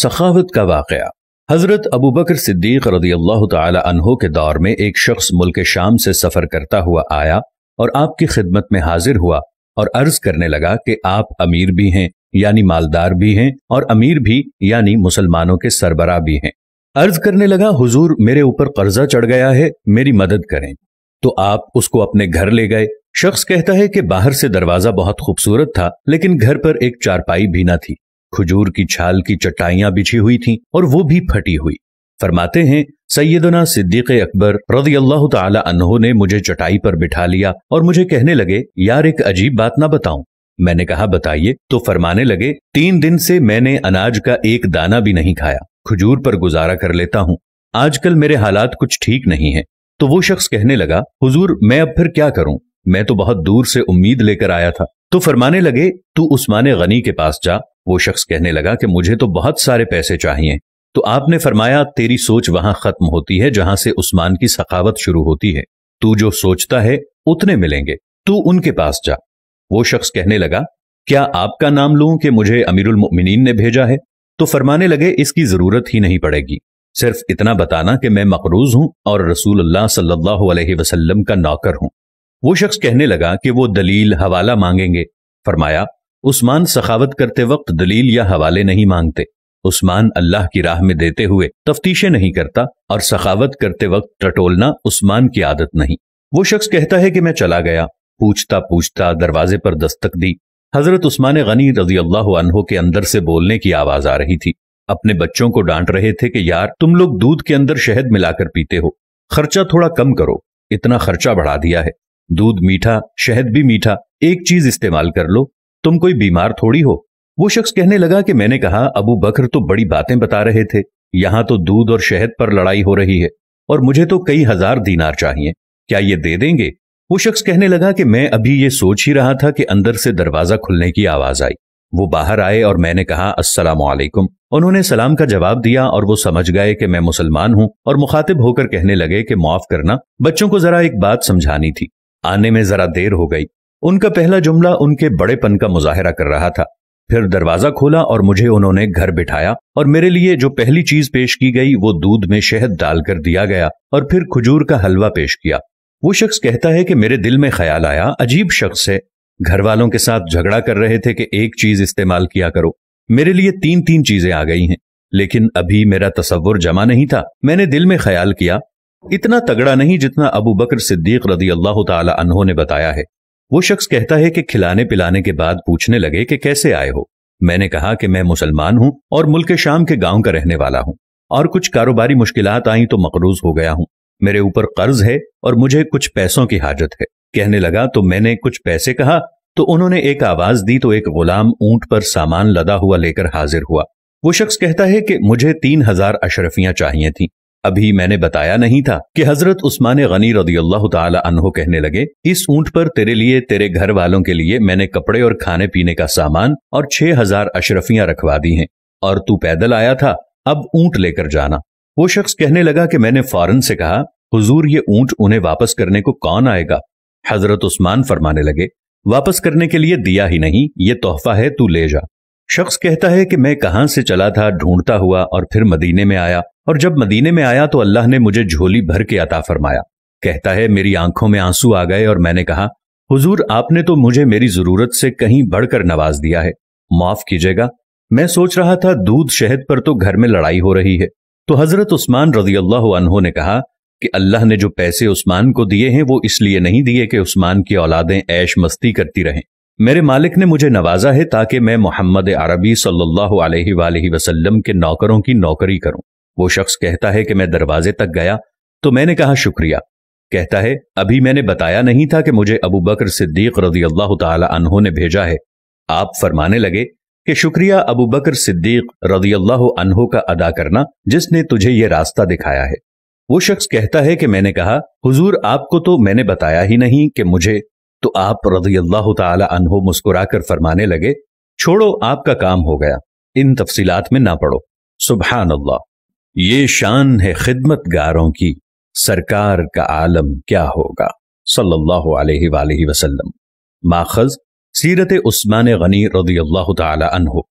सखावत का वाक़ हज़रत अबू बकर सिद्दीक रदी अल्लाह तहो के दौर में एक शख्स मुल्क शाम से सफ़र करता हुआ आया और आपकी खिदमत में हाजिर हुआ और अर्ज करने लगा कि आप अमीर भी हैं यानी मालदार भी हैं और अमीर भी यानी मुसलमानों के सरबरा भी हैं अर्ज करने लगा हुजूर मेरे ऊपर कर्जा चढ़ गया है मेरी मदद करें तो आप उसको अपने घर ले गए शख्स कहता है कि बाहर से दरवाजा बहुत खूबसूरत था लेकिन घर पर एक चारपाई भी ना थी खजूर की छाल की चटाइयां बिछी हुई थीं और वो भी फटी हुई फरमाते हैं सैदना सिद्दीक अकबर रजी अल्लाह तहों ने मुझे चटाई पर बिठा लिया और मुझे कहने लगे यार एक अजीब बात ना बताऊं मैंने कहा बताइए तो फरमाने लगे तीन दिन से मैंने अनाज का एक दाना भी नहीं खाया खजूर पर गुजारा कर लेता हूँ आजकल मेरे हालात कुछ ठीक नहीं है तो वो शख्स कहने लगा हुजूर मैं अब फिर क्या करूं मैं तो बहुत दूर से उम्मीद लेकर आया था तो फरमाने लगे तू उस्मान गनी के पास जा वो शख्स कहने लगा कि मुझे तो बहुत सारे पैसे चाहिए तो आपने फरमाया तेरी सोच वहां खत्म होती है जहां से उस्मान की सखावत शुरू होती है तू जो सोचता है उतने मिलेंगे तू उनके पास जा वो शख्स कहने लगा क्या आपका नाम लूं कि मुझे अमीरुल मोमिनीन ने भेजा है तो फरमाने लगे इसकी जरूरत ही नहीं पड़ेगी सिर्फ इतना बताना कि मैं मकरूज हूं और रसूल सल्लल्लाहु अलैहि वसल्लम का नौकर हूं वो शख्स कहने लगा कि वो दलील हवाला मांगेंगे फरमाया उस्मान सखावत करते वक्त दलील या हवाले नहीं मांगते उस्मान अल्लाह की राह में देते हुए तफ्तीशें नहीं करता और सखावत करते वक्त टटोलना उस्मान की आदत नहीं वो शख्स कहता है कि मैं चला गया पूछता पूछता दरवाजे पर दस्तक दी हजरत उस्मान गनी रजी अल्लाह अनहो के अंदर से बोलने की आवाज आ रही थी अपने बच्चों को डांट रहे थे कि यार तुम लोग दूध के अंदर शहद मिलाकर पीते हो खर्चा थोड़ा कम करो इतना खर्चा बढ़ा दिया है दूध मीठा शहद भी मीठा एक चीज इस्तेमाल कर लो तुम कोई बीमार थोड़ी हो वो शख्स कहने लगा कि मैंने कहा अबू बकर तो बड़ी बातें बता रहे थे यहाँ तो दूध और शहद पर लड़ाई हो रही है और मुझे तो कई हजार दीनार चाहिए क्या ये दे देंगे वो शख्स कहने लगा कि मैं अभी ये सोच ही रहा था कि अंदर से दरवाजा खुलने की आवाज आई वो बाहर आए और मैंने कहा अस्सलाम वालेकुम उन्होंने सलाम का जवाब दिया और वो समझ गए कि मैं मुसलमान हूँ और मुखातिब होकर कहने लगे कि माफ करना बच्चों को जरा एक बात समझानी थी आने में जरा देर हो गई उनका पहला जुमला उनके बड़ेपन का मुजाहरा कर रहा था फिर दरवाजा खोला और मुझे उन्होंने घर बिठाया और मेरे लिए जो पहली चीज पेश की गई वो दूध में शहद डालकर दिया गया और फिर खजूर का हलवा पेश किया वो शख्स कहता है कि मेरे दिल में ख्याल आया अजीब शख्स है घर वालों के साथ झगड़ा कर रहे थे कि एक चीज इस्तेमाल किया करो मेरे लिए तीन तीन चीजें आ गई हैं लेकिन अभी मेरा तस्वुर जमा नहीं था मैंने दिल में ख्याल किया इतना तगड़ा नहीं जितना अबू बकर सिद्दीक रदी अल्लाह तहों ने बताया है वो शख्स कहता है कि खिलाने पिलाने के बाद पूछने लगे कि कैसे आए हो मैंने कहा कि मैं मुसलमान हूं और मुल्क शाम के गांव का रहने वाला हूं और कुछ कारोबारी मुश्किल आई तो मकरूज हो गया हूं मेरे ऊपर कर्ज है और मुझे कुछ पैसों की हाजत है कहने लगा तो मैंने कुछ पैसे कहा तो उन्होंने एक आवाज दी तो एक गुलाम ऊंट पर सामान लदा हुआ लेकर हाजिर हुआ वो शख्स कहता है कि मुझे तीन हजार अशरफियां चाहिए थी अभी मैंने बताया नहीं था कि हजरत उस्मान गनी रदी अल्लाह तहो कहने लगे इस ऊंट पर तेरे लिए तेरे घर वालों के लिए मैंने कपड़े और खाने पीने का सामान और छह हजार अशरफियां रखवा दी हैं और तू पैदल आया था अब ऊंट लेकर जाना वो शख्स कहने लगा कि मैंने फौरन से कहा हुजूर ये ऊंट उन्हें वापस करने को कौन आएगा हजरत उस्मान फरमाने लगे वापस करने के लिए दिया ही नहीं ये तोहफा है तू ले जा शख्स कहता है कि मैं कहां से चला था ढूंढता हुआ और फिर मदीने में आया और जब मदीने में आया तो अल्लाह ने मुझे झोली भर के अता फरमाया कहता है मेरी आंखों में आंसू आ गए और मैंने कहा हुजूर आपने तो मुझे मेरी जरूरत से कहीं बढ़कर नवाज दिया है माफ कीजिएगा मैं सोच रहा था दूध शहद पर तो घर में लड़ाई हो रही है तो हजरत उस्मान रजी अल्लाह ने कहा कि अल्लाह ने जो पैसे उस्मान को दिए हैं वो इसलिए नहीं दिए कि उस्मान की औलादें ऐश मस्ती करती रहें मेरे मालिक ने मुझे नवाजा है ताकि मैं मोहम्मद अरबी सल्लल्लाहु अलैहि वसल्लम के नौकरों की नौकरी करूं वो शख्स कहता है कि मैं दरवाजे तक गया तो मैंने कहा शुक्रिया कहता है अभी मैंने बताया नहीं था कि मुझे अबू बकर सिद्दीक रजी अल्लाह तहों ने भेजा है आप फरमाने लगे कि शुक्रिया अबू बकर सिद्दीक रजी अल्लाह अनहो का अदा करना जिसने तुझे ये रास्ता दिखाया है वो शख्स कहता है कि मैंने कहा हुजूर आपको तो मैंने बताया ही नहीं कि मुझे तो आप रजी अल्लाह तहो मुस्कुराकर फरमाने लगे छोड़ो आपका काम हो गया इन तफसीलात में ना पढ़ो सुबहान अल्लाह ये शान है खिदमत गारों की सरकार का आलम क्या होगा सल्लल्लाहु अलैहि वसल्लम माखज सीरत उस्मान गनी रदी अल्लाह तहो